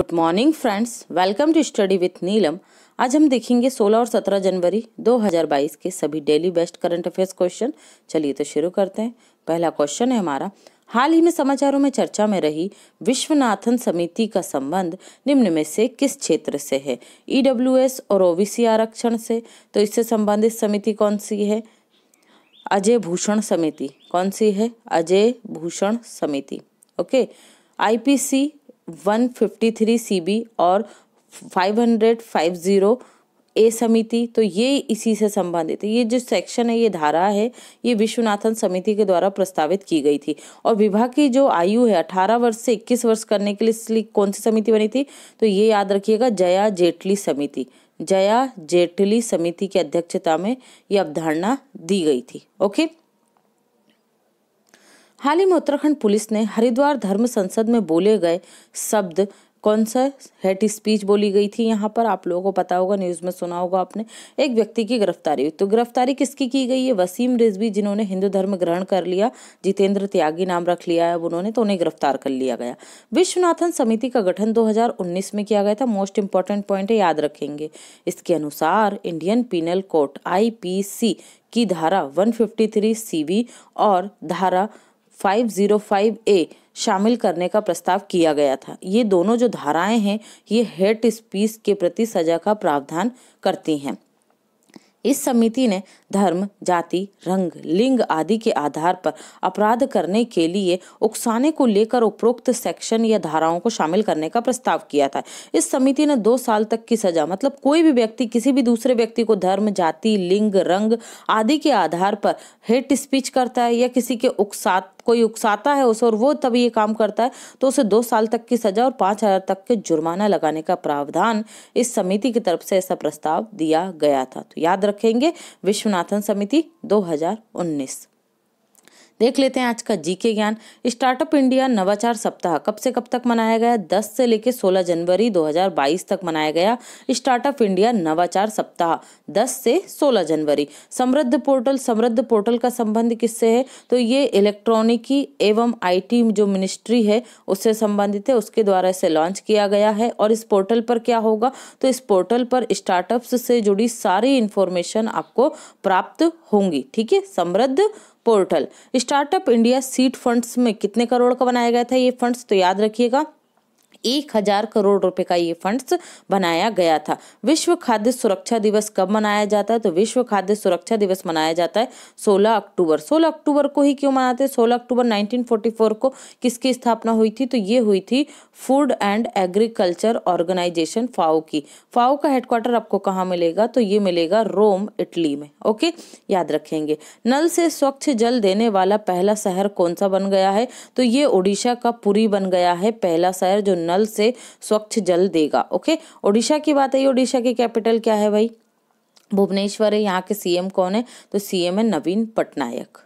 good morning friends welcome to study with Neelam आज हम देखेंगे 16 और 17 जनवरी 2022 के सभी daily best current affairs question चलिए तो शुरू करते हैं पहला क्वेश्चन है हमारा हाल ही में समाचारों में चर्चा में रही विश्वनाथन समिति का संबंध निम्न में से किस क्षेत्र से है ई e और ओ आरक्षण से तो इससे संबंधित समिति कौन सी है अजय भूषण समिति कौन सी है अजय भूषण समिति okay IPC one fifty three C B और five five hundred zero A समिति तो ये इसी से संबंधित है ये जो सेक्शन है ये धारा है ये विश्वनाथन समिति के द्वारा प्रस्तावित की गई थी और विभाग की जो आयु है अठारह वर्ष से इक्कीस वर्ष करने के लिए इसलिए कौन सी समिति बनी थी तो ये याद रखिएगा जया जेटली समिति जया जेटली समिति की अध्यक्षता में ये अवधारणा दी गई थी ओके हाल ही में उत्तराखंड पुलिस ने हरिद्वार धर्म संसद में बोले गए शब्द कौन सा हेट स्पीच बोली गई थी यहाँ पर आप लोगों को पता होगा न्यूज़ में सुना होगा आपने एक व्यक्ति की गिरफ्तारी हुई तो गिरफ्तारी किसकी की गई है वसीम रिजवी जिन्होंने हिंदू धर्म ग्रहण कर लिया जितेंद्र त्यागी नाम रख लिया है उन्होंने तो उन्हें गिरफ्तार कर लिया गया विश्वनाथन समिति का गठन दो में किया गया था मोस्ट इंपॉर्टेंट पॉइंट है याद रखेंगे इसके अनुसार इंडियन पीनल कोर्ट आई की धारा 153 सीवी और धारा 505 ए शामिल करने का प्रस्ताव किया गया था ये दोनों जो धाराएं हैं ये हेट स्पीच के प्रति सजा का प्रावधान करती हैं इस समिति ने धर्म जाति रंग लिंग आदि के आधार पर अपराध करने के लिए उकसाने को लेकर उपरोक्त सेक्शन या धाराओं को शामिल करने का प्रस्ताव किया था इस समिति ने दो साल तक की सजा मतलब कोई भी व्यक्ति किसी भी दूसरे व्यक्ति को धर्म जाति लिंग रंग आदि के आधार पर हेट स्पीच करता है या किसी के उकसात कोई उकसाता है उसे और वो तभी ये काम करता है तो उसे दो साल तक की सजा और पाँच हज़ार तक के जुर्माना लगाने का प्रावधान इस समिति की तरफ से ऐसा प्रस्ताव दिया गया था तो याद रखेंगे विश्वनाथन समिति उन्नीस देख लेते हैं आज का जीके ज्ञान स्टार्टअप इंडिया नवाचार सप्ताह कब से कब तक मनाया गया 10 से लेकर 16 जनवरी 2022 तक मनाया गया स्टार्टअप इंडिया नवाचार सप्ताह 10 से 16 जनवरी समृद्ध पोर्टल समृद्ध पोर्टल का संबंध किससे है तो ये इलेक्ट्रॉनिकी एवं आईटी जो मिनिस्ट्री है उससे संबंधित है उसके द्वारा इसे लॉन्च किया गया है और इस पोर्टल पर क्या होगा तो इस पोर्टल पर स्टार्टअप से जुड़ी सारी इंफॉर्मेशन आपको प्राप्त होंगी ठीक है Samriddh portal startup India seed funds में कितने करोड़ का बनाया गया था ये फंड्स तो याद रखिएगा एक हजार करोड़ रुपए का ये फंड्स बनाया गया था विश्व खाद्य सुरक्षा दिवस कब मनाया जाता है तो विश्व खाद्य सुरक्षा दिवस मनाया जाता है 16 अक्टूबर 16 अक्टूबर को ही क्यों मनाते हैं 16 अक्टूबर 1944 को किसकी स्थापना हुई थी तो ये हुई थी food and agriculture organization FAO की फाओ का हेडक्वार्टर आपको कहाँ मिलेगा तो ये मिलेगा रोम इटली में ओके याद रखेंगे नल से स्वच्छ जल देने वाला पहला शहर कौन सा बन गया है तो ये ओडिशा का पुरी बन गया है पहला शहर जो नल से स्वच्छ जल देगा ओके ओडिशा की बात है ओडिशा की कैपिटल क्या है भाई भुवनेश्वर है यहाँ के सीएम कौन है तो सीएम है नवीन पटनायक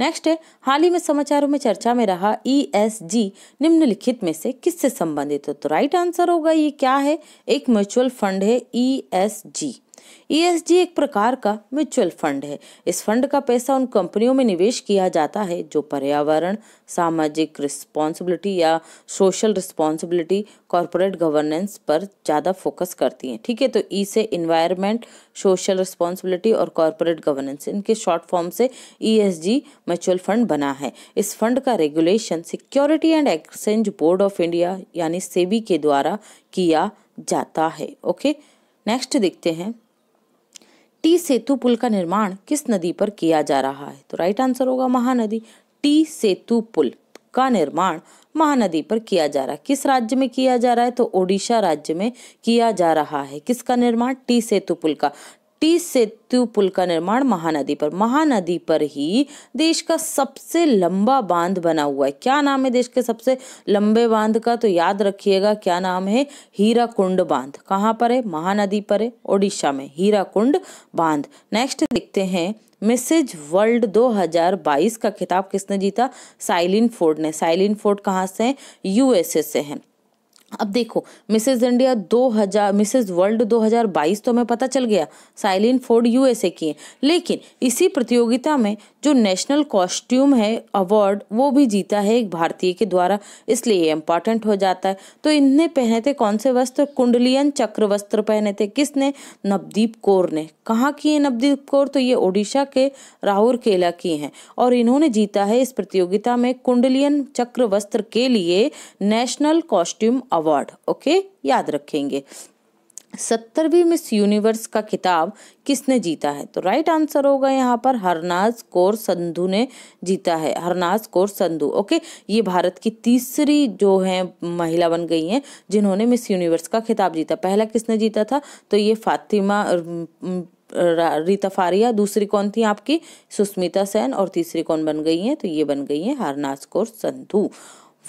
नेक्स्ट है हाल ही में समाचारों में चर्चा में रहा ईएसजी e निम्नलिखित में से किससे संबंधित हो तो राइट आंसर होगा ये क्या है एक म्यूचुअल फंड है ईएसजी e ईएसजी e एक प्रकार का म्यूचुअल फंड है इस फंड का पैसा उन कंपनियों में निवेश किया जाता है जो पर्यावरण सामाजिक रिस्पॉन्सिबिलिटी या सोशल रिस्पॉन्सिबिलिटी कॉरपोरेट गवर्नेंस पर ज़्यादा फोकस करती हैं ठीक है तो ई से इन्वायरमेंट सोशल रिस्पॉन्सिबिलिटी और कॉरपोरेट गवर्नेंस इनके शॉर्ट फॉर्म से ईएसजी e म्यूचुअल फंड बना है इस फंड का regulation security and exchange board of India यानी सेबी के द्वारा किया जाता है ओके नेक्स्ट देखते हैं टी सेतु पुल का निर्माण किस नदी पर किया जा रहा है तो राइट आंसर होगा महानदी टी सेतु पुल का निर्माण महानदी पर किया जा रहा है किस राज्य में किया जा रहा है तो ओडिशा राज्य में किया जा रहा है किसका निर्माण टी सेतु पुल का तीस सेतु पुल का निर्माण महानदी पर महानदी पर ही देश का सबसे लंबा बांध बना हुआ है क्या नाम है देश के सबसे लंबे बांध का तो याद रखिएगा क्या नाम है हीरा कुंड बांध कहाँ पर है महानदी पर है ओडिशा में हीरा कुंड बांध नेक्स्ट देखते हैं मिसेज वर्ल्ड 2022 का खिताब किसने जीता साइलिन फोर्ड ने साइलिन फोर्ड कहाँ से हैं यूएसए से हैं अब देखो मिसेज इंडिया 2000 मिसेज वर्ल्ड 2022 तो हमें पता चल गया साइलिन फोर्ड यूएसए की है लेकिन इसी प्रतियोगिता में जो नेशनल कॉस्ट्यूम है अवार्ड वो भी जीता है एक भारतीय के द्वारा इसलिए ये इम्पॉर्टेंट हो जाता है तो इनने पहने थे कौन से वस्त्र कुंडलियन चक्र वस्त्र पहने थे किसने नवदीप कौर ने कहाँ की है नवदीप कौर तो ये ओडिशा के राहुल केला की हैं और इन्होंने जीता है इस प्रतियोगिता में कुंडलियन चक्र वस्त्र के लिए नेशनल कॉस्ट्यूम अवार्ड ओके याद रखेंगे सत्तरवीं मिस यूनिवर्स का खिताब किसने जीता है तो राइट आंसर होगा यहाँ पर हरनाज कौर संधु ने जीता है हरनाज कौर संधु ओके ये भारत की तीसरी जो है महिला बन गई हैं जिन्होंने मिस यूनिवर्स का खिताब जीता पहला किसने जीता था तो ये फातिमा रीता फारिया दूसरी कौन थी आपकी सुष्मिता सेन और तीसरी कौन बन गई हैं तो ये बन गई हैं Harnaaz Kaur Sandhu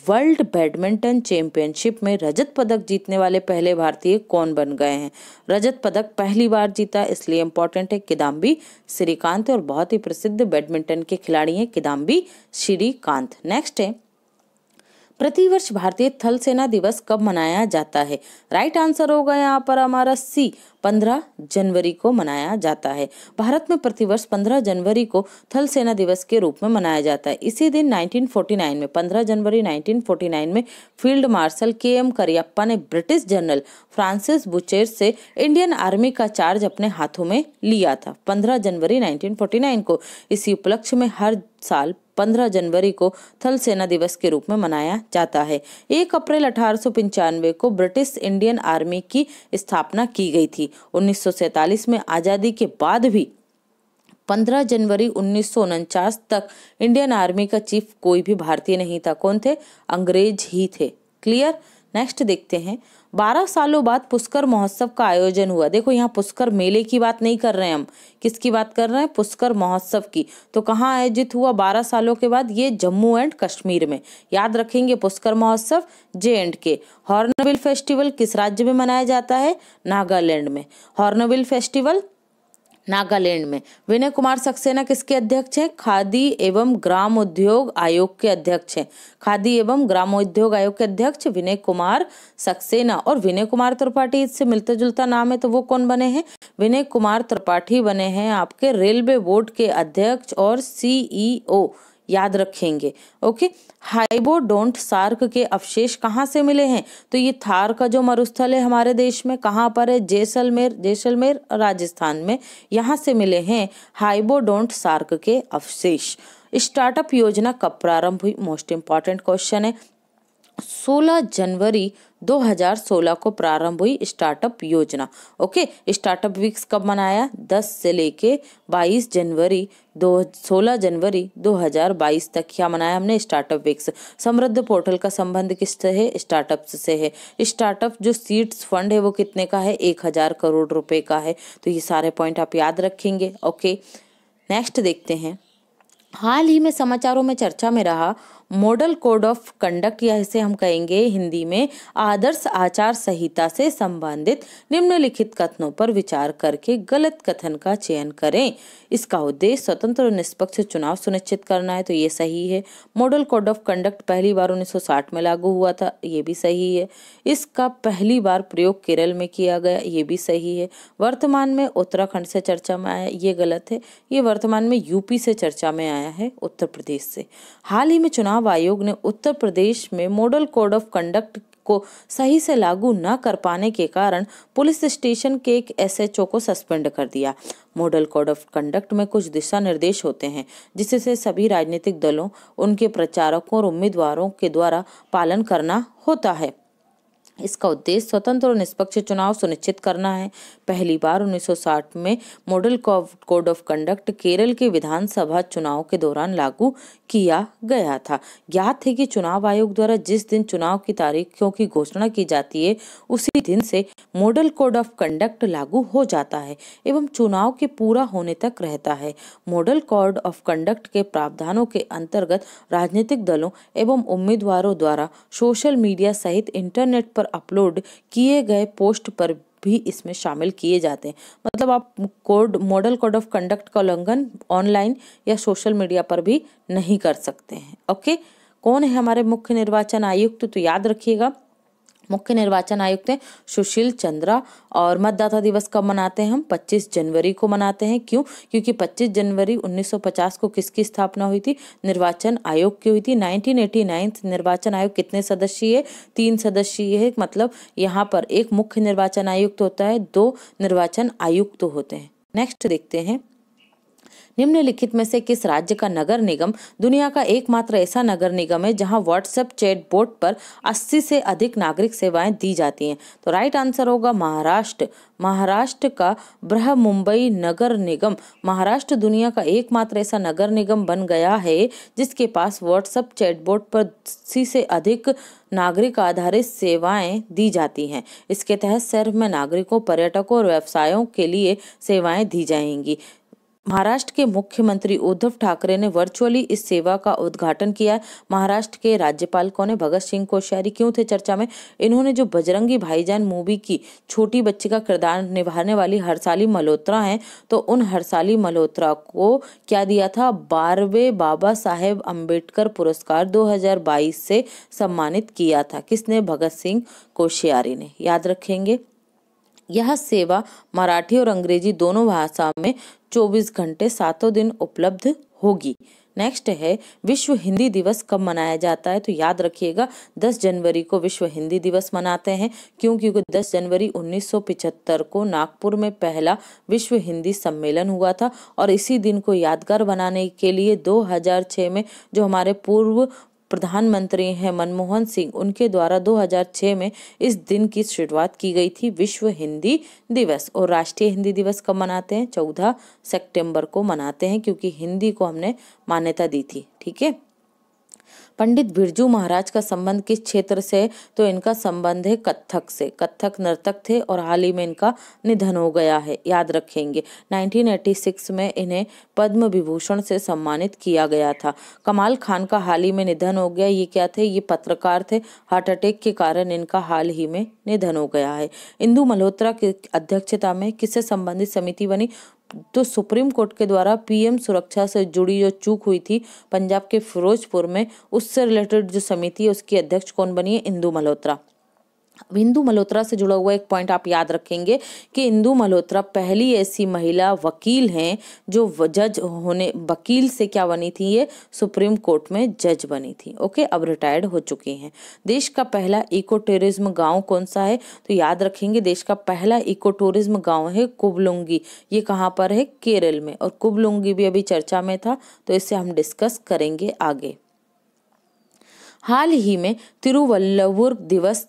world badminton championship में रजत पदक जीतने वाले पहले भारतीय कौन बन गए हैं रजत पदक पहली बार जीता इसलिए इम्पोर्टेंट है किदाम्बी श्रीकांत और बहुत ही प्रसिद्ध बैडमिंटन के खिलाड़ी हैं किदाम्बी श्रीकांत नेक्स्ट है प्रतिवर्ष भारतीय थल सेना दिवस कब मनाया जाता है राइट आंसर होगा यहाँ पर हमारा सी पंद्रह जनवरी को मनाया जाता है भारत में प्रतिवर्ष पंद्रह जनवरी को थल सेना दिवस के रूप में मनाया जाता है इसी दिन 1949 में पंद्रह जनवरी 1949 में field marshal K M Cariappa ने ब्रिटिश जनरल फ्रांसिस बुचेर से इंडियन आर्मी का चार्ज अपने हाथों में लिया था 15 जनवरी 1949 को इसी उपलक्ष्य में हर साल 15 जनवरी को थल सेना दिवस के रूप में मनाया जाता है 1 अप्रैल अठारह को ब्रिटिश इंडियन आर्मी की स्थापना की गई थी उन्नीस में आज़ादी के बाद भी 15 जनवरी उन्नीस तक इंडियन आर्मी का चीफ कोई भी भारतीय नहीं था कौन थे अंग्रेज ही थे क्लियर नेक्स्ट देखते हैं बारह सालों बाद पुष्कर महोत्सव का आयोजन हुआ देखो यहाँ पुष्कर मेले की बात नहीं कर रहे हैं हम किसकी बात कर रहे हैं पुष्कर महोत्सव की तो कहाँ आयोजित हुआ बारह सालों के बाद ये जम्मू एंड कश्मीर में याद रखेंगे पुष्कर महोत्सव J and K hornbill festival किस राज्य में मनाया जाता है नागालैंड में हॉर्नबिल फेस्टिवल नागालैंड में विनय कुमार सक्सेना किसके अध्यक्ष हैं खादी एवं ग्राम उद्योग आयोग के अध्यक्ष हैं खादी एवं ग्राम उद्योग आयोग के अध्यक्ष विनय कुमार सक्सेना और विनय कुमार त्रिपाठी इससे मिलता जुलता नाम है तो वो कौन बने हैं विनय कुमार त्रिपाठी बने हैं आपके रेलवे बोर्ड के अध्यक्ष और सीईओ याद रखेंगे ओके हाइबोडोंट सार्क के अवशेष कहाँ से मिले हैं तो ये थार का जो मरुस्थल है हमारे देश में कहाँ पर है जैसलमेर जैसलमेर राजस्थान में यहाँ से मिले हैं हाइबोडोंट सार्क के अवशेष स्टार्टअप योजना कब प्रारंभ हुई मोस्ट इम्पॉर्टेंट क्वेश्चन है 16 जनवरी 2016 को प्रारंभ हुई स्टार्टअप योजना ओके स्टार्टअप वीक्स कब मनाया 10 से लेके 22 जनवरी दो सोलह जनवरी 2022 तक क्या मनाया हमने स्टार्टअप वीक्स समृद्ध पोर्टल का संबंध किससे है स्टार्टअप से है स्टार्टअप जो सीड्स फंड है वो कितने का है एक हजार करोड़ रुपए का है तो ये सारे पॉइंट आप याद रखेंगे ओके नेक्स्ट देखते हैं हाल ही में समाचारों में चर्चा में रहा मॉडल कोड ऑफ कंडक्ट या इसे हम कहेंगे हिंदी में आदर्श आचार संहिता से संबंधित निम्नलिखित कथनों पर विचार करके गलत कथन का चयन करें इसका उद्देश्य स्वतंत्र और निष्पक्ष चुनाव सुनिश्चित करना है तो ये सही है मॉडल कोड ऑफ कंडक्ट पहली बार 1960 में लागू हुआ था ये भी सही है इसका पहली बार प्रयोग केरल में किया गया ये भी सही है वर्तमान में उत्तराखंड से चर्चा में आया ये गलत है ये वर्तमान में यूपी से चर्चा में आया है उत्तर प्रदेश से हाल ही में चुनाव चुनाव आयोग ने उत्तर प्रदेश में मॉडल कोड ऑफ कंडक्ट को सही से लागू न कर पाने के कारण पुलिस स्टेशन के एक एसएचओ को सस्पेंड कर दिया मॉडल कोड ऑफ कंडक्ट में कुछ दिशा निर्देश होते हैं जिससे सभी राजनीतिक दलों उनके प्रचारकों और उम्मीदवारों के द्वारा पालन करना होता है इसका उद्देश्य स्वतंत्र और निष्पक्ष चुनाव सुनिश्चित करना है पहली बार 1960 में model code of conduct Kerala के विधानसभा चुनाव के दौरान लागू किया गया था ज्ञात है कि चुनाव आयोग द्वारा जिस दिन चुनाव की तारीखों की घोषणा की जाती है उसी दिन से मॉडल कोड ऑफ कंडक्ट लागू हो जाता है एवं चुनाव के पूरा होने तक रहता है मॉडल कोड ऑफ कंडक्ट के प्रावधानों के अंतर्गत राजनीतिक दलों एवं उम्मीदवारों द्वारा सोशल मीडिया सहित इंटरनेट पर अपलोड किए गए पोस्ट पर भी इसमें शामिल किए जाते हैं मतलब आप code model code of conduct का उल्लंघन ऑनलाइन या सोशल मीडिया पर भी नहीं कर सकते हैं ओके कौन है हमारे मुख्य निर्वाचन आयुक्त तो याद रखिएगा मुख्य निर्वाचन आयुक्त हैं सुशील चंद्रा और मतदाता दिवस कब मनाते हैं हम 25 जनवरी को मनाते हैं क्यों क्योंकि 25 जनवरी 1950 को किसकी स्थापना हुई थी निर्वाचन आयोग की हुई थी 1989 निर्वाचन आयोग कितने सदस्यीय है तीन सदस्यीय है मतलब यहाँ पर एक मुख्य निर्वाचन आयुक्त होता है दो निर्वाचन आयुक्त होते हैं नेक्स्ट देखते हैं निम्नलिखित में से किस राज्य का नगर निगम दुनिया का एकमात्र ऐसा नगर निगम है जहां व्हाट्सएप चैट बोर्ड पर 80 से अधिक नागरिक सेवाएं दी जाती हैं तो राइट आंसर होगा महाराष्ट्र महाराष्ट्र का बृह मुंबई नगर निगम महाराष्ट्र दुनिया का एकमात्र ऐसा नगर निगम बन गया है जिसके पास व्हाट्सएप चैटबोर्ड पर अस्सी से अधिक नागरिक आधारित सेवाएं दी जाती हैं इसके तहत सर्व में नागरिकों पर्यटकों और व्यवसायों के लिए सेवाएं दी जाएंगी महाराष्ट्र के मुख्यमंत्री उद्धव ठाकरे ने वर्चुअली इस सेवा का उद्घाटन किया महाराष्ट्र के राज्यपाल कौन है भगत सिंह कोश्यारी क्यों थे चर्चा में इन्होंने जो बजरंगी भाईजान मूवी की छोटी बच्ची का किरदार निभाने वाली हरसाली मल्होत्रा हैं तो उन हरसाली मल्होत्रा को क्या दिया था बारहवें बाबा साहेब अम्बेडकर पुरस्कार दो से सम्मानित किया था किसने भगत सिंह कोश्यारी ने याद रखेंगे यह सेवा मराठी और अंग्रेजी दोनों भाषा में 24 घंटे सातों दिन उपलब्ध होगी नेक्स्ट है विश्व हिंदी दिवस कब मनाया जाता है तो याद रखिएगा 10 जनवरी को विश्व हिंदी दिवस मनाते हैं क्यों क्योंकि 10 जनवरी 1975 को नागपुर में पहला विश्व हिंदी सम्मेलन हुआ था और इसी दिन को यादगार बनाने के लिए 2006 में जो हमारे पूर्व प्रधानमंत्री हैं मनमोहन सिंह उनके द्वारा 2006 में इस दिन की शुरुआत की गई थी विश्व हिंदी दिवस और राष्ट्रीय हिंदी दिवस कब मनाते हैं 14 सितंबर को मनाते हैं क्योंकि हिंदी को हमने मान्यता दी थी ठीक है पंडित बिरजू महाराज का संबंध किस क्षेत्र से तो इनका संबंध है कथक से कथक नर्तक थे और हाल ही में इनका निधन हो गया है याद रखेंगे 1986 में इन्हें पद्म विभूषण से सम्मानित किया गया था कमाल खान का हाल ही में निधन हो गया ये क्या थे ये पत्रकार थे हार्ट अटैक के कारण इनका हाल ही में निधन हो गया है इंदू मल्होत्रा की अध्यक्षता में किससे संबंधित समिति बनी तो सुप्रीम कोर्ट के द्वारा पीएम सुरक्षा से जुड़ी जो चूक हुई थी पंजाब के फिरोजपुर में उससे रिलेटेड जो समिति है उसकी अध्यक्ष कौन बनी है इंदू मल्होत्रा इंदू मल्होत्रा से जुड़ा हुआ एक पॉइंट आप याद रखेंगे कि इंदू मल्होत्रा पहली ऐसी महिला वकील हैं जो जज होने वकील से क्या बनी थी ये सुप्रीम कोर्ट में जज बनी थी ओके अब रिटायर्ड हो चुकी हैं देश का पहला इको टूरिज्म गाँव कौन सा है तो याद रखेंगे देश का पहला इको टूरिज्म गाँव है कुबलुंगी ये कहाँ पर है केरल में और कुबलुंगी भी अभी चर्चा में था तो इससे हम डिस्कस करेंगे आगे हाल ही में तिरुवल्लुवर दिवस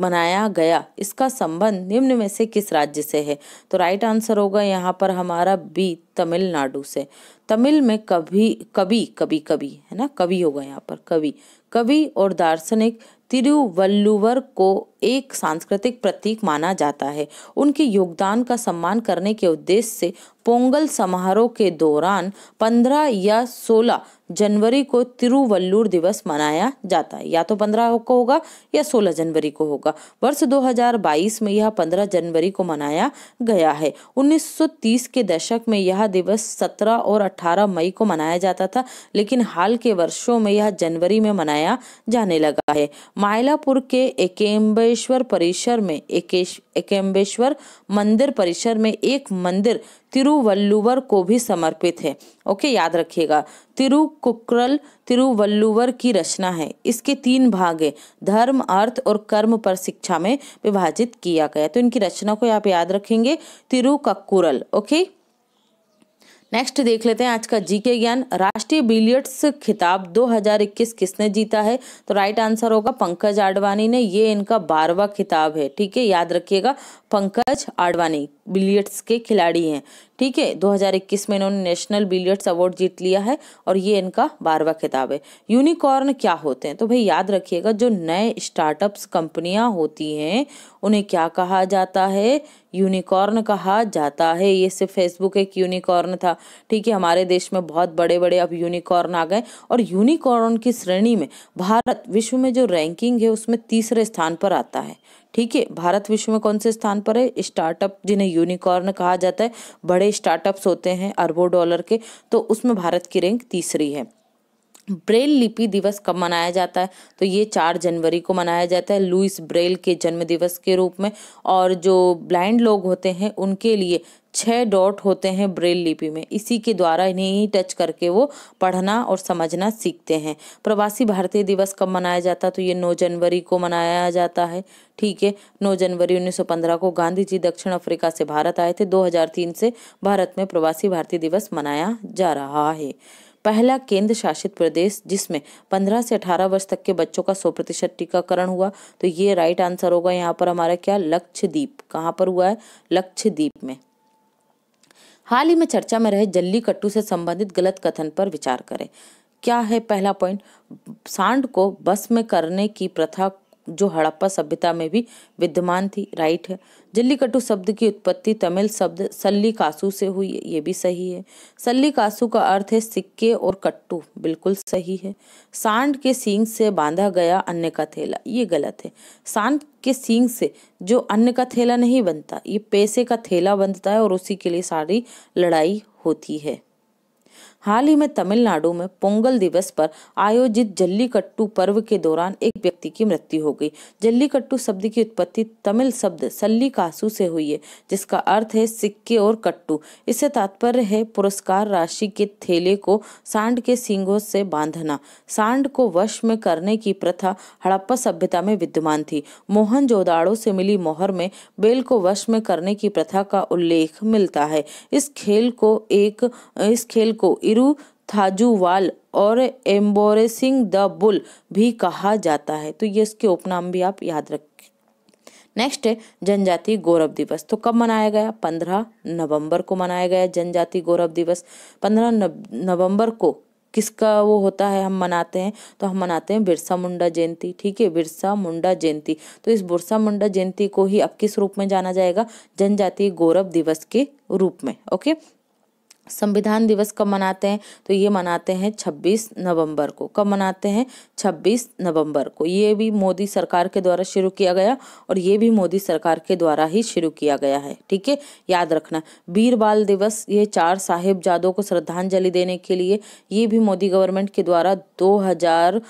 मनाया गया इसका संबंध निम्न में से किस राज्य से है तो राइट आंसर होगा यहाँ पर हमारा बी तमिलनाडु से तमिल में कभी कभी कभी कभी है ना कवि होगा यहाँ पर कवि कवि और दार्शनिक तिरुवल्लुवर को एक सांस्कृतिक प्रतीक माना जाता है उनके योगदान का सम्मान करने के उद्देश्य से पोंगल समारोह के दौरान 15 या 16 जनवरी को तिरुवल्लुर दिवस मनाया जाता है या तो 15 को होगा या 16 जनवरी को होगा वर्ष 2022 में यह 15 जनवरी को मनाया गया है 1930 के दशक में यह दिवस 17 और 18 मई को मनाया जाता था लेकिन हाल के वर्षों में यह जनवरी में मनाया जाने लगा है माइलापुर के एकेम्बेश्वर परिसर में एकेम्बेश्वर मंदिर परिसर में एक मंदिर तिरुवल्लुवर को भी समर्पित है ओके याद रखिएगा तिरुकुक्रल तिरुवल्लुवर की रचना है इसके तीन भाग है धर्म अर्थ और कर्म पर शिक्षा में विभाजित किया गया तो इनकी रचना को आप याद रखेंगे तिरुकक्कुरल ओके नेक्स्ट देख लेते हैं आज का जीके ज्ञान राष्ट्रीय बिलियर्ड्स खिताब 2021 किसने जीता है तो राइट आंसर होगा पंकज आडवाणी ने ये इनका बारवा खिताब है ठीक है याद रखिएगा पंकज आडवाणी बिलियर्ड्स के खिलाड़ी हैं ठीक है 2021 में इन्होंने नेशनल बिलियर्ड्स अवार्ड जीत लिया है और ये इनका बारवा खिताब है यूनिकॉर्न क्या होते हैं तो भाई याद रखिएगा जो नए स्टार्टअप्स कंपनियां होती हैं उन्हें क्या कहा जाता है यूनिकॉर्न कहा जाता है ये सिर्फ फेसबुक एक यूनिकॉर्न था ठीक है हमारे देश में बहुत बड़े बड़े अब यूनिकॉर्न आ गए और यूनिकॉर्न की श्रेणी में भारत विश्व में जो रैंकिंग है उसमें तीसरे स्थान पर आता है ठीक है भारत विश्व में कौन से स्थान पर है स्टार्टअप जिन्हें यूनिकॉर्न कहा जाता है बड़े स्टार्टअप्स होते हैं अरबों डॉलर के तो उसमें भारत की रैंक तीसरी है ब्रेल लिपि दिवस कब मनाया जाता है तो ये चार जनवरी को मनाया जाता है लुइस ब्रेल के जन्म दिवस के रूप में और जो ब्लाइंड लोग होते हैं उनके लिए छः डॉट होते हैं ब्रेल लिपि में इसी के द्वारा इन्हें ही टच करके वो पढ़ना और समझना सीखते हैं प्रवासी भारतीय दिवस कब मनाया जाता है तो ये नौ जनवरी को मनाया जाता है ठीक है 9 जनवरी 1915 को गांधी जी दक्षिण अफ्रीका से भारत आए थे 2003 से भारत में प्रवासी भारतीय दिवस मनाया जा रहा है पहला केंद्र शासित प्रदेश जिसमें 15 से 18 वर्ष तक के बच्चों का 100 प्रतिशत टीकाकरण हुआ तो ये राइट आंसर होगा यहाँ पर हमारा क्या लक्षद्वीप कहाँ पर हुआ है लक्षद्वीप में हाल ही में चर्चा में रहे जल्ली कट्टू से संबंधित गलत कथन पर विचार करें क्या है पहला पॉइंट सांड को बस में करने की प्रथा जो हड़प्पा सभ्यता में भी विद्यमान थी राइट है जल्लीकट्टू शब्द की उत्पत्ति तमिल शब्द सल्ली कासू से हुई है ये भी सही है सल्ली कासू का अर्थ है सिक्के और कट्टू बिल्कुल सही है सांड के सींग से बांधा गया अन्य का थैला ये गलत है सांड के सींग से जो अन्य का थैला नहीं बनता ये पैसे का थैला बनता है और उसी के लिए सारी लड़ाई होती है हाल ही में तमिलनाडु में पोंगल दिवस पर आयोजित जल्लीकट्टू पर्व के दौरान एक व्यक्ति की मृत्यु हो गई जल्लीकट्टू शब्द की उत्पत्ति तमिल शब्द कासू से हुई है जिसका अर्थ है सिक्के और कट्टू इससे तात्पर्य है पुरस्कार राशि के थैले को सांड के सींगों से बांधना सांड को वश में करने की प्रथा हड़प्पा सभ्यता में विद्यमान थी मोहन जोदाड़ो से मिली मोहर में बेल को वश में करने की प्रथा का उल्लेख मिलता है इस खेल को एक इस खेल को इरु थाजूवाल और एम्बोरेसिंग द बुल भी कहा जाता है तो ये इसके उपनाम भी आप याद रखें नेक्स्ट है जनजाति गौरव दिवस तो कब मनाया गया पंद्रह नवंबर को मनाया गया जनजाति गौरव दिवस पंद्रह नवंबर को किसका वो होता है हम मनाते हैं तो हम मनाते हैं बिरसा मुंडा जयंती ठीक है बिरसा मुंडा जयंती तो इस बिरसा मुंडा जयंती को ही अब किस रूप में जाना जाएगा जनजातीय गौरव दिवस के रूप में ओके संविधान दिवस कब मनाते हैं तो ये मनाते हैं 26 नवंबर को कब मनाते हैं 26 नवंबर को ये भी मोदी सरकार के द्वारा शुरू किया गया और ये भी मोदी सरकार के द्वारा ही शुरू किया गया है ठीक है याद रखना वीर बाल दिवस ये चार जादों को श्रद्धांजलि देने के लिए ये भी मोदी गवर्नमेंट के द्वारा दो हजार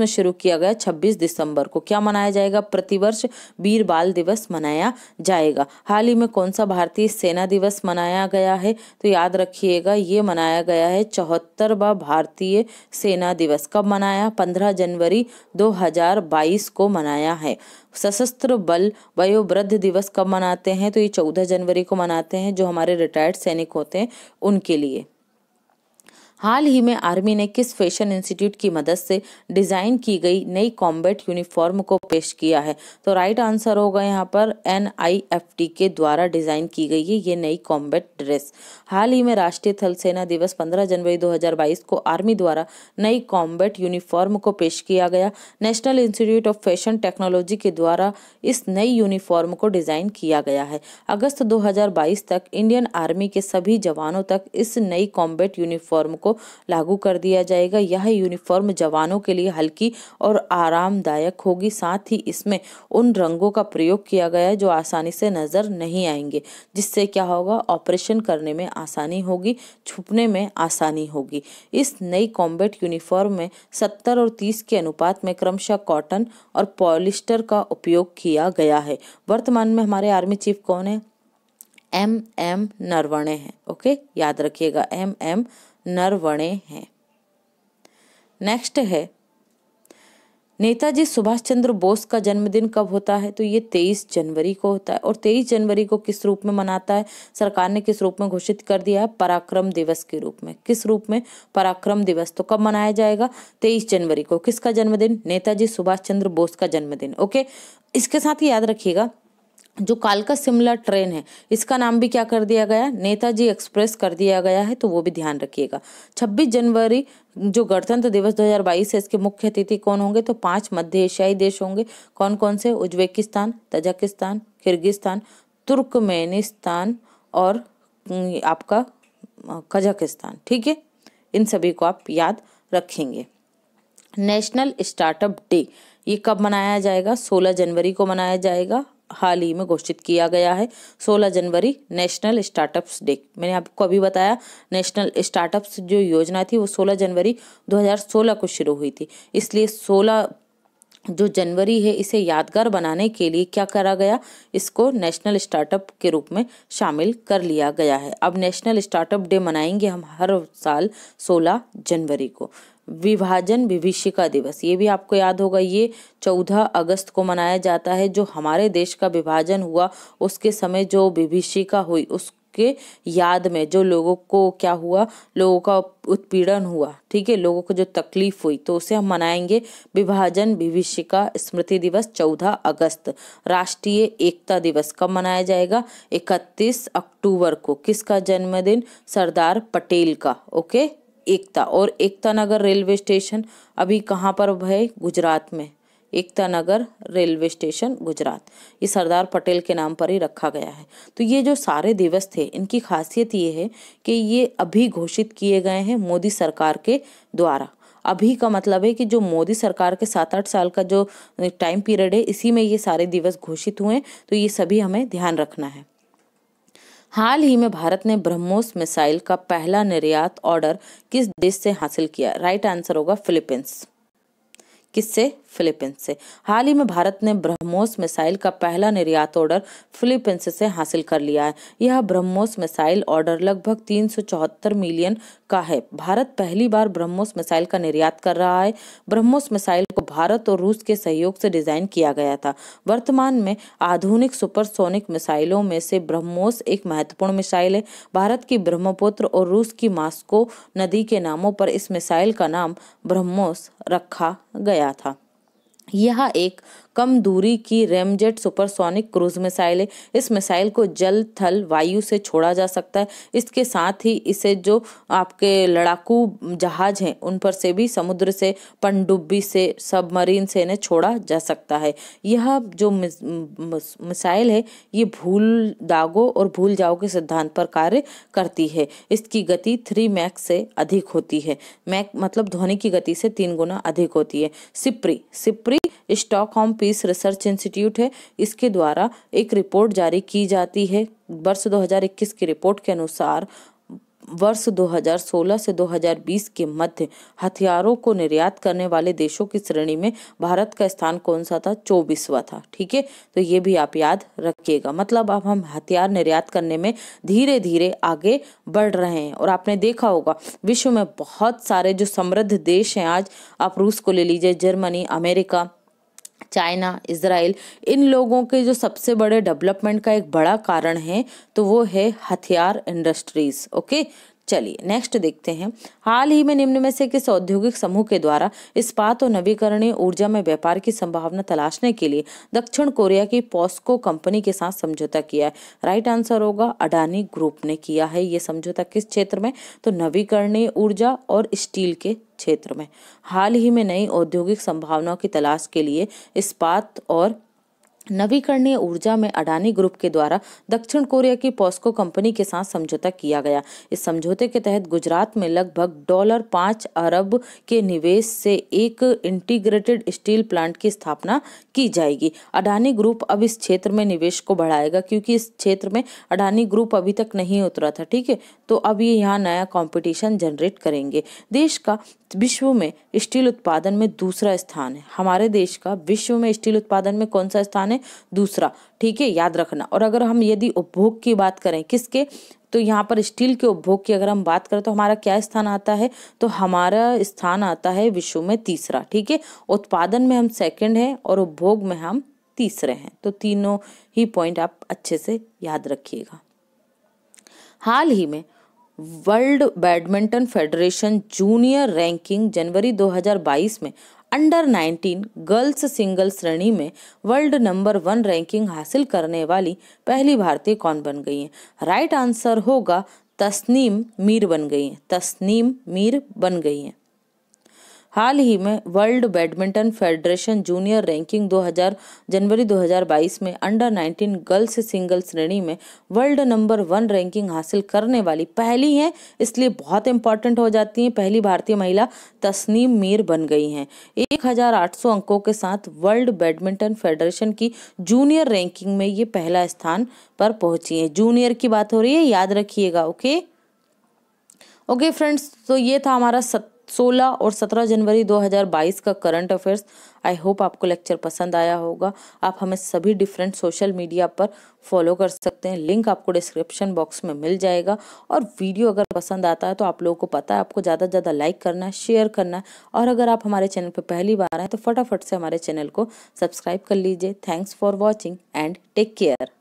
में शुरू किया गया छब्बीस दिसंबर को क्या मनाया जाएगा प्रतिवर्ष वीर बाल दिवस मनाया जाएगा हाल ही में कौन सा भारतीय सेना दिवस मनाया गया है है तो याद रखिएगा ये मनाया गया है चौहत्तरवा भारतीय सेना दिवस कब मनाया 15 जनवरी 2022 को मनाया है सशस्त्र बल वयोवृद्ध दिवस कब मनाते हैं तो ये 14 जनवरी को मनाते हैं जो हमारे रिटायर्ड सैनिक होते हैं उनके लिए हाल ही में आर्मी ने किस फैशन इंस्टीट्यूट की मदद से डिज़ाइन की गई नई कॉम्बैट यूनिफॉर्म को पेश किया है तो राइट आंसर होगा यहाँ पर एन के द्वारा डिज़ाइन की गई है ये नई कॉम्बैट ड्रेस हाल ही में राष्ट्रीय थल सेना दिवस 15 जनवरी 2022 को आर्मी द्वारा नई कॉम्बैट यूनिफॉर्म को पेश किया गया national institute of fashion technology के द्वारा इस नई यूनिफॉर्म को डिजाइन किया गया है अगस्त 2022 तक इंडियन आर्मी के सभी जवानों तक इस नई कॉम्बैट यूनिफॉर्म को लागू कर दिया जाएगा यह यूनिफॉर्म जवानों के लिए हल्की और आरामदायक होगी साथ ही इसमें उन रंगों का प्रयोग किया गया जो आसानी से नजर नहीं आएंगे जिससे क्या होगा ऑपरेशन करने में आसानी होगी छुपने में आसानी होगी इस नई कॉम्बेट यूनिफॉर्म में 70 और 30 के अनुपात में क्रमशः कॉटन और पॉलिस्टर का उपयोग किया गया है वर्तमान में हमारे आर्मी चीफ कौन है एम एम नरवणे हैं ओके याद रखिएगा एम एम नरवणे हैं नेक्स्ट है नेताजी सुभाष चंद्र बोस का जन्मदिन कब होता है तो ये तेईस जनवरी को होता है और तेईस जनवरी को किस रूप में मनाता है सरकार ने किस रूप में घोषित कर दिया है पराक्रम दिवस के रूप में किस रूप में पराक्रम दिवस तो कब मनाया जाएगा तेईस जनवरी को किसका जन्मदिन नेताजी सुभाष चंद्र बोस का जन्मदिन ओके इसके साथ ही याद रखिएगा जो कालका शिमला ट्रेन है इसका नाम भी क्या कर दिया गया नेताजी एक्सप्रेस कर दिया गया है तो वो भी ध्यान रखिएगा 26 जनवरी जो गणतंत्र दिवस 2022 है इसके मुख्य अतिथि कौन होंगे तो पांच मध्य एशियाई देश होंगे कौन कौन से उज्बेकिस्तान तजाकिस्तान किर्गिस्तान तुर्कमेनिस्तान और आपका कजाकिस्तान ठीक है इन सभी को आप याद रखेंगे नेशनल स्टार्टअप डे ये कब मनाया जाएगा 16 जनवरी को मनाया जाएगा हाल ही में घोषित किया गया है 16 जनवरी नेशनल स्टार्टअप्स डे मैंने आपको अभी बताया नेशनल स्टार्टअप्स जो योजना थी वो 16 जनवरी 2016 को शुरू हुई थी इसलिए 16 जो जनवरी है इसे यादगार बनाने के लिए क्या करा गया इसको नेशनल स्टार्टअप के रूप में शामिल कर लिया गया है अब नेशनल स्टार्टअप डे मनाएंगे हम हर साल सोलह जनवरी को विभाजन विभिषिका दिवस ये भी आपको याद होगा ये चौदह अगस्त को मनाया जाता है जो हमारे देश का विभाजन हुआ उसके समय जो विभिषिका हुई उस के याद में जो लोगों को क्या हुआ लोगों का उत्पीड़न हुआ ठीक है लोगों को जो तकलीफ हुई तो उसे हम मनाएंगे विभाजन विभिषिका स्मृति दिवस 14 अगस्त राष्ट्रीय एकता दिवस कब मनाया जाएगा 31 अक्टूबर को किसका जन्मदिन सरदार पटेल का ओके एकता और एकता नगर रेलवे स्टेशन अभी कहाँ पर है गुजरात में एकता नगर रेलवे स्टेशन गुजरात ये सरदार पटेल के नाम पर ही रखा गया है तो ये जो सारे दिवस थे इनकी खासियत ये है कि ये अभी घोषित किए गए हैं मोदी सरकार के द्वारा अभी का मतलब है कि जो मोदी सरकार के सात आठ साल का जो टाइम पीरियड है इसी में ये सारे दिवस घोषित हुए तो ये सभी हमें ध्यान रखना है हाल ही में भारत ने ब्रह्मोस मिसाइल का पहला निर्यात ऑर्डर किस देश से हासिल किया राइट आंसर होगा फिलीपींस किससे फिलीपींस से हाल ही में भारत ने ब्रह्मोस मिसाइल का पहला निर्यात ऑर्डर फिलीपींस से हासिल कर लिया है यह ब्रह्मोस मिसाइल ऑर्डर लगभग तीन मिलियन का है भारत पहली बार ब्रह्मोस मिसाइल का निर्यात कर रहा है ब्रह्मोस मिसाइल को भारत और रूस के सहयोग से डिजाइन किया गया था वर्तमान में आधुनिक सुपरसोनिक मिसाइलों में से ब्रह्मोस एक महत्वपूर्ण मिसाइल है भारत की ब्रह्मपुत्र और रूस की मास्को नदी के नामों पर इस मिसाइल का नाम ब्रह्मोस रखा गया था यह एक कम दूरी की रेमजेट सुपरसोनिक क्रूज मिसाइल है इस मिसाइल को जल थल वायु से छोड़ा जा सकता है इसके साथ ही इसे जो आपके लड़ाकू जहाज हैं उन पर से भी समुद्र से पनडुब्बी से सबमरीन से इन्हें छोड़ा जा सकता है यह जो मिसाइल है ये भूल दागो और भूल जाओ के सिद्धांत पर कार्य करती है इसकी गति थ्री मैक से अधिक होती है मैक मतलब ध्वनि की गति से तीन गुना अधिक होती है SIPRI SIPRI home P peace research institute है इसके द्वारा एक रिपोर्ट जारी की जाती है वर्ष 2021 की रिपोर्ट के अनुसार वर्ष 2016 से 2020 के मध्य हथियारों को निर्यात करने वाले देशों की श्रेणी में भारत का स्थान कौन सा था चौबीसवा था ठीक है तो ये भी आप याद रखिएगा मतलब अब हम हथियार निर्यात करने में धीरे धीरे आगे बढ़ रहे हैं और आपने देखा होगा विश्व में बहुत सारे जो समृद्ध देश हैं आज आप रूस को ले लीजिए जर्मनी अमेरिका चाइना इसराइल इन लोगों के जो सबसे बड़े डेवलपमेंट का एक बड़ा कारण है तो वो है हथियार इंडस्ट्रीज ओके चलिए नेक्स्ट देखते हैं हाल ही में निम्न में से किस औद्योगिक समूह के द्वारा इस्पात और नवीकरणीय ऊर्जा में व्यापार की संभावना तलाशने के लिए दक्षिण कोरिया की पॉस्को कंपनी के साथ समझौता किया है राइट आंसर होगा अडानी ग्रुप ने किया है ये समझौता किस क्षेत्र में तो नवीकरणीय ऊर्जा और स्टील के क्षेत्र में हाल ही में नई औद्योगिक संभावनाओं की तलाश के लिए इस्पात और नवीकरणीय ऊर्जा में अडानी ग्रुप के द्वारा दक्षिण कोरिया की पॉस्को कंपनी के साथ समझौता किया गया इस समझौते के तहत गुजरात में लगभग डॉलर पाँच अरब के निवेश से एक इंटीग्रेटेड स्टील प्लांट की स्थापना की जाएगी अडानी ग्रुप अब इस क्षेत्र में निवेश को बढ़ाएगा क्योंकि इस क्षेत्र में अडानी ग्रुप अभी तक नहीं उतरा था ठीक है तो अब ये यहाँ नया कॉम्पिटिशन जनरेट करेंगे देश का विश्व में स्टील उत्पादन में दूसरा स्थान है हमारे देश का विश्व में स्टील उत्पादन में कौन सा स्थान है है दूसरा ठीक है याद रखना और अगर हम यदि उपभोग की बात करें किसके तो यहाँ पर स्टील के उपभोग की अगर हम बात करें तो हमारा क्या स्थान आता है तो हमारा स्थान आता है विश्व में तीसरा ठीक है उत्पादन में हम सेकंड हैं और उपभोग में हम तीसरे हैं तो तीनों ही पॉइंट आप अच्छे से याद रखिएगा हाल ही में world badminton federation junior ranking जनवरी 2022 में अंडर 19 गर्ल्स सिंगल श्रेणी में वर्ल्ड नंबर वन रैंकिंग हासिल करने वाली पहली भारतीय कौन बन गई हैं राइट आंसर होगा तस्नीम मीर बन गई हैं तस्नीम मीर बन गई हैं हाल ही में world badminton federation junior ranking 2000 जनवरी 2022 में अंडर 19 गर्ल्स सिंगल श्रेणी में वर्ल्ड नंबर वन रैंकिंग हासिल करने वाली पहली हैं इसलिए बहुत इंपॉर्टेंट हो जाती हैं पहली भारतीय महिला तस्नीम मीर बन गई हैं 1800 अंकों के साथ वर्ल्ड बैडमिंटन फेडरेशन की जूनियर रैंकिंग में ये पहला स्थान पर पहुंची हैं जूनियर की बात हो रही है याद रखिएगा ओके ओके फ्रेंड्स तो ये था हमारा सत सोलह और सत्रह जनवरी 2022 का करंट अफेयर्स आई होप आपको लेक्चर पसंद आया होगा आप हमें सभी डिफरेंट सोशल मीडिया पर फॉलो कर सकते हैं लिंक आपको डिस्क्रिप्शन बॉक्स में मिल जाएगा और वीडियो अगर पसंद आता है तो आप लोगों को पता है आपको ज़्यादा से ज़्यादा लाइक करना है शेयर करना है और अगर आप हमारे चैनल पर पहली बार आए तो फटाफट से हमारे चैनल को सब्सक्राइब कर लीजिए thanks for watching and take care